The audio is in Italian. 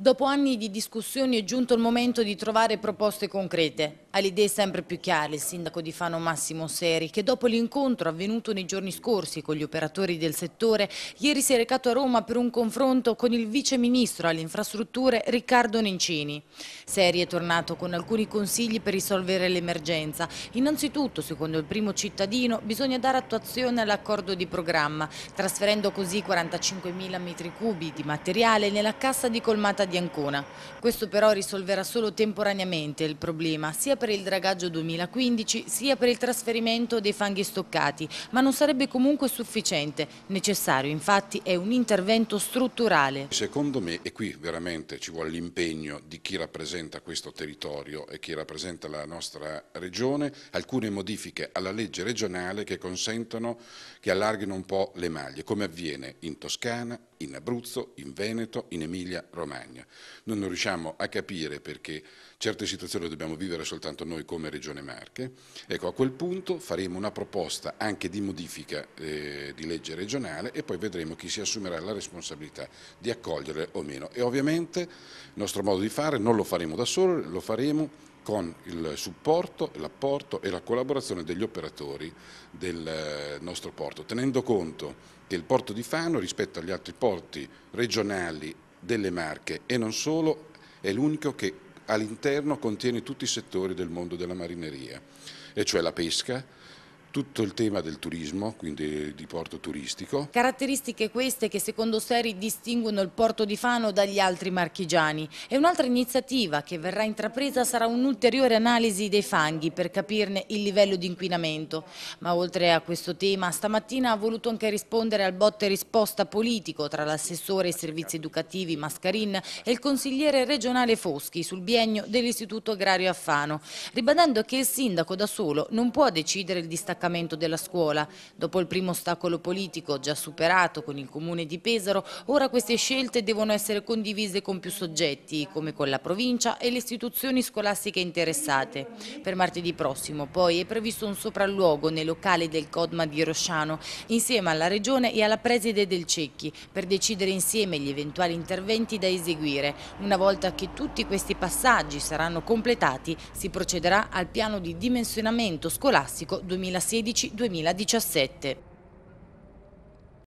Dopo anni di discussioni è giunto il momento di trovare proposte concrete. Ha le idee sempre più chiare il sindaco di Fano Massimo Seri, che dopo l'incontro avvenuto nei giorni scorsi con gli operatori del settore, ieri si è recato a Roma per un confronto con il vice ministro alle infrastrutture Riccardo Nencini. Seri è tornato con alcuni consigli per risolvere l'emergenza. Innanzitutto, secondo il primo cittadino, bisogna dare attuazione all'accordo di programma, trasferendo così 45.000 metri cubi di materiale nella cassa di colmata di Ancona. Questo però risolverà solo temporaneamente il problema, sia per per il dragaggio 2015 sia per il trasferimento dei fanghi stoccati, ma non sarebbe comunque sufficiente. Necessario infatti è un intervento strutturale. Secondo me, e qui veramente ci vuole l'impegno di chi rappresenta questo territorio e chi rappresenta la nostra regione, alcune modifiche alla legge regionale che consentono che allarghino un po' le maglie, come avviene in Toscana, in Abruzzo, in Veneto, in Emilia-Romagna. Noi non riusciamo a capire perché certe situazioni le dobbiamo vivere soltanto noi come Regione Marche. Ecco, a quel punto faremo una proposta anche di modifica eh, di legge regionale e poi vedremo chi si assumerà la responsabilità di accoglierle o meno. E ovviamente il nostro modo di fare non lo faremo da solo, lo faremo con il supporto, l'apporto e la collaborazione degli operatori del eh, nostro porto, tenendo conto che il porto di Fano rispetto agli altri porti regionali delle Marche e non solo è l'unico che all'interno contiene tutti i settori del mondo della marineria, e cioè la pesca, tutto il tema del turismo, quindi di porto turistico. Caratteristiche queste che secondo Seri distinguono il porto di Fano dagli altri marchigiani. E un'altra iniziativa che verrà intrapresa sarà un'ulteriore analisi dei fanghi per capirne il livello di inquinamento. Ma oltre a questo tema, stamattina ha voluto anche rispondere al botte risposta politico tra l'assessore ai servizi educativi Mascarin e il consigliere regionale Foschi sul biennio dell'Istituto Agrario a Fano, ribadendo che il sindaco da solo non può decidere il distaccamento ricollocamento della scuola. Dopo il primo ostacolo politico, già superato con il comune di Pesaro, ora queste scelte devono essere condivise con più soggetti, come con la provincia e le istituzioni scolastiche interessate. Per martedì prossimo poi è previsto un sopralluogo nei locali del Codma di Rosciano, insieme alla Regione e alla Preside del Cecchi, per decidere insieme gli eventuali interventi da eseguire. Una volta che tutti questi passaggi saranno completati, si procederà al piano di dimensionamento scolastico 2016. 2016-2017.